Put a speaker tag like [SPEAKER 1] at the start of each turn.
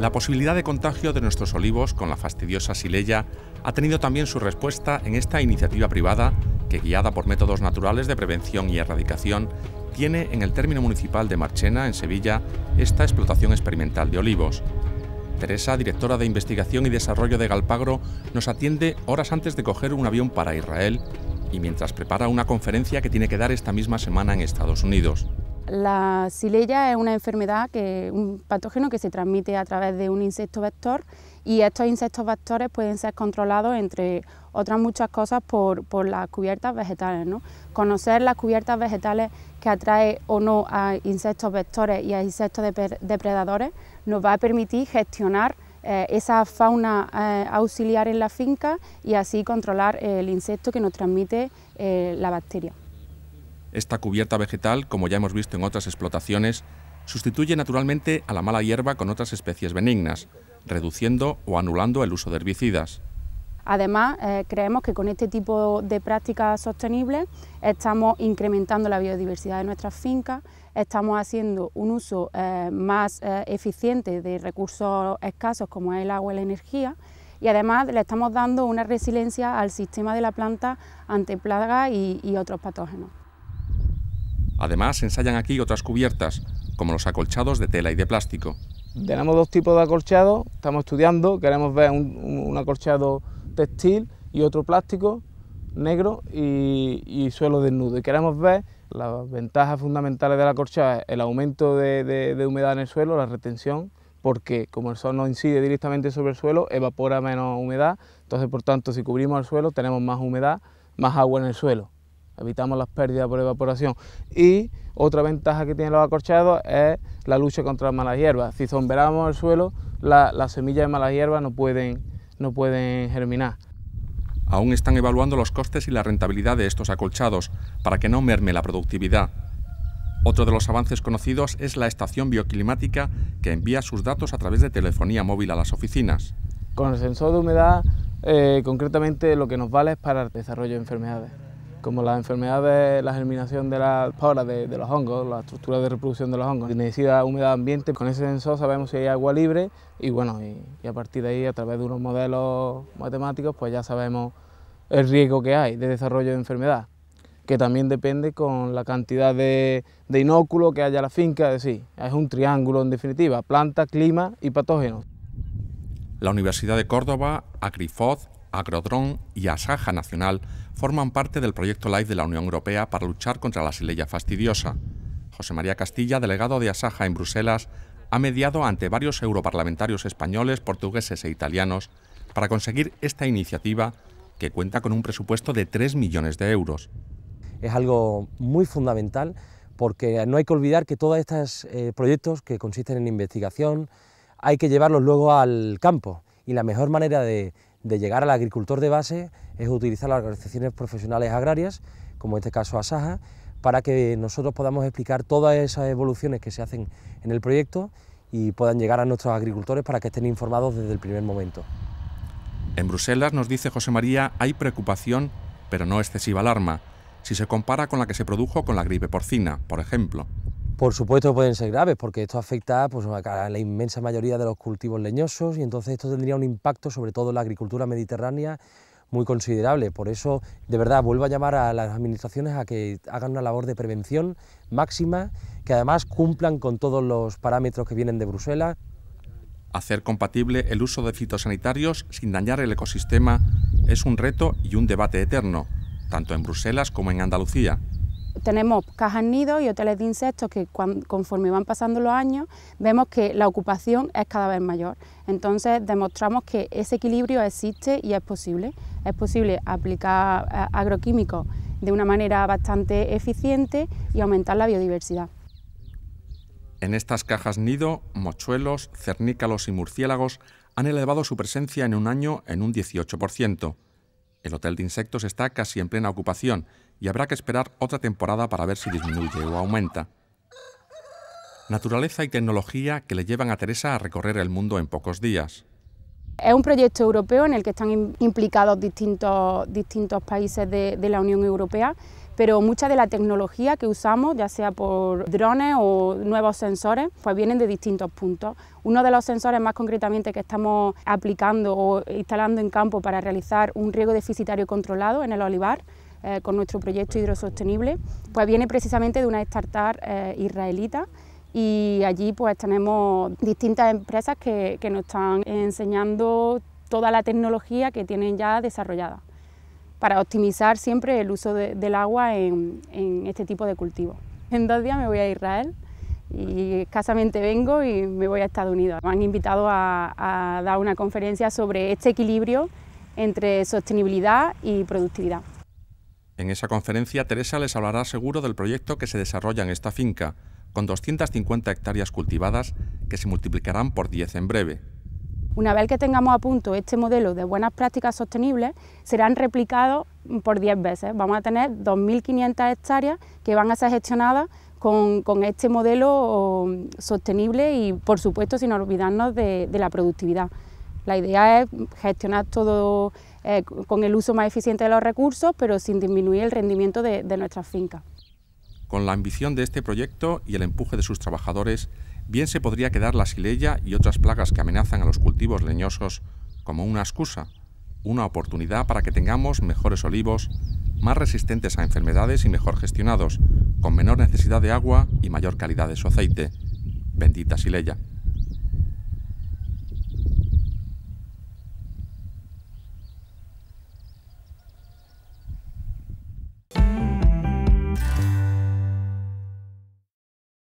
[SPEAKER 1] La posibilidad de contagio de nuestros olivos con la fastidiosa sileya ha tenido también su respuesta en esta iniciativa privada que, guiada por métodos naturales de prevención y erradicación, tiene en el término municipal de Marchena, en Sevilla, esta explotación experimental de olivos. Teresa, directora de investigación y desarrollo de Galpagro, nos atiende horas antes de coger un avión para Israel y mientras prepara una conferencia que tiene que dar esta misma semana en Estados Unidos.
[SPEAKER 2] La silella es una enfermedad, que, un patógeno que se transmite a través de un insecto vector y estos insectos vectores pueden ser controlados, entre otras muchas cosas, por, las cubiertas vegetales. Conocer las cubiertas vegetales que atrae o no a insectos vectores y a insectos depredadores nos va a permitir gestionar eh, esa fauna eh, auxiliar en la finca y así controlar el insecto que nos transmite eh, la bacteria.
[SPEAKER 1] Esta cubierta vegetal, como ya hemos visto en otras explotaciones, sustituye naturalmente a la mala hierba con otras especies benignas, reduciendo o anulando el uso de herbicidas.
[SPEAKER 2] Además, eh, creemos que con este tipo de prácticas sostenibles estamos incrementando la biodiversidad de nuestras fincas, estamos haciendo un uso eh, más eh, eficiente de recursos escasos como es el agua y la energía y además le estamos dando una resiliencia al sistema de la planta ante plagas y otros patógenos.
[SPEAKER 1] Además, ensayan aquí otras cubiertas, como los acolchados de tela y de plástico.
[SPEAKER 3] Tenemos dos tipos de acolchado, estamos estudiando, queremos ver un, acolchado textil y otro plástico negro y, suelo desnudo. Y queremos ver las ventajas fundamentales de la el aumento de, humedad en el suelo, la retención, porque como el sol no incide directamente sobre el suelo, evapora menos humedad, entonces por tanto si cubrimos el suelo tenemos más humedad, más agua en el suelo evitamos las pérdidas por evaporación. Y otra ventaja que tienen los acorchados es la lucha contra las malas hierbas. Si sombreramos el suelo, las semillas de malas hierbas no pueden, no pueden germinar.
[SPEAKER 1] Aún están evaluando los costes y la rentabilidad de estos acolchados para que no merme la productividad. Otro de los avances conocidos es la estación bioclimática que envía sus datos a través de telefonía móvil a las oficinas.
[SPEAKER 3] Con el sensor de humedad, eh, concretamente lo que nos vale es para el desarrollo de enfermedades como la enfermedad de la germinación de las poras de, los hongos, la estructura de reproducción de los hongos, necesita humedad ambiente. Con ese sensor sabemos si hay agua libre y bueno, y, a partir de ahí, a través de unos modelos matemáticos, pues ya sabemos el riesgo que hay de desarrollo de enfermedad, que también depende con la cantidad de, de inóculo que haya la finca, es decir, es un triángulo en definitiva, planta, clima y patógenos.
[SPEAKER 1] La Universidad de Córdoba, Agrifoz, Agrodrón y Asaja Nacional forman parte del proyecto LIFE de la Unión Europea para luchar contra la silella fastidiosa. José María Castilla, delegado de Asaja en Bruselas, ha mediado ante varios europarlamentarios españoles, portugueses e italianos para conseguir esta iniciativa que cuenta con un presupuesto de 3 millones de euros.
[SPEAKER 4] Es algo muy fundamental porque no hay que olvidar que todos estos eh, proyectos que consisten en investigación hay que llevarlos luego al campo y la mejor manera de, de llegar al agricultor de base es utilizar las organizaciones profesionales agrarias, como en este caso ASAJA, para que nosotros podamos explicar todas esas evoluciones que se hacen en el proyecto y puedan llegar a nuestros agricultores para que estén informados desde el primer momento.
[SPEAKER 1] En Bruselas, nos dice José María, hay preocupación, pero no excesiva alarma, si se compara con la que se produjo con la gripe porcina, por ejemplo.
[SPEAKER 4] Por supuesto pueden ser graves porque esto afecta pues, a la inmensa mayoría de los cultivos leñosos y entonces esto tendría un impacto sobre todo en la agricultura mediterránea muy considerable. Por eso, de verdad, vuelvo a llamar a las administraciones a que hagan una labor de prevención máxima, que además cumplan con todos los parámetros que vienen de Bruselas.
[SPEAKER 1] Hacer compatible el uso de fitosanitarios sin dañar el ecosistema es un reto y un debate eterno, tanto en Bruselas como en Andalucía
[SPEAKER 2] tenemos cajas nidos y hoteles de insectos que conforme van pasando los años vemos que la ocupación es cada vez mayor. Entonces demostramos que ese equilibrio existe y es posible. Es posible aplicar eh, agroquímicos de una manera bastante eficiente y aumentar la biodiversidad.
[SPEAKER 1] En estas cajas nido, mochuelos, cernícalos y murciélagos han elevado su presencia en un año en un 18%. El hotel de insectos está casi en plena ocupación y habrá que esperar otra temporada para ver si disminuye o aumenta. Naturaleza y tecnología que le llevan a Teresa a recorrer el mundo en pocos días.
[SPEAKER 2] Es un proyecto europeo en el que están implicados distintos, distintos países de, de la Unión Europea pero mucha de la tecnología que usamos, ya sea por drones o nuevos sensores, pues vienen de distintos puntos. Uno de los sensores más concretamente que estamos aplicando o instalando en campo para realizar un riego deficitario controlado en el olivar, eh, con nuestro proyecto hidrosostenible, pues viene precisamente de una startup eh, israelita y allí pues tenemos distintas empresas que nos están enseñando toda la tecnología que tienen ya desarrollada para optimizar siempre el uso del agua en, este tipo de cultivos. En dos días me voy a Israel y escasamente vengo y me voy a Estados Unidos. Me han invitado a, a dar una conferencia sobre este equilibrio entre sostenibilidad y productividad.
[SPEAKER 1] En esa conferencia, Teresa les hablará seguro del proyecto que se desarrolla en esta finca, con 250 hectáreas cultivadas que se multiplicarán por 10 en breve.
[SPEAKER 2] Una vez que tengamos a punto este modelo de buenas prácticas sostenibles, serán replicados por 10 veces. Vamos a tener 2.500 hectáreas que van a ser gestionadas con, este modelo um, sostenible y, por supuesto, sin olvidarnos de, la productividad. La idea es gestionar todo eh, con el uso más eficiente de los recursos, pero sin disminuir el rendimiento de nuestras fincas.
[SPEAKER 1] Con la ambición de este proyecto y el empuje de sus trabajadores, bien se podría quedar la silella y otras plagas que amenazan a los cultivos leñosos como una excusa, una oportunidad para que tengamos mejores olivos, más resistentes a enfermedades y mejor gestionados, con menor necesidad de agua y mayor calidad de su aceite. Bendita silella.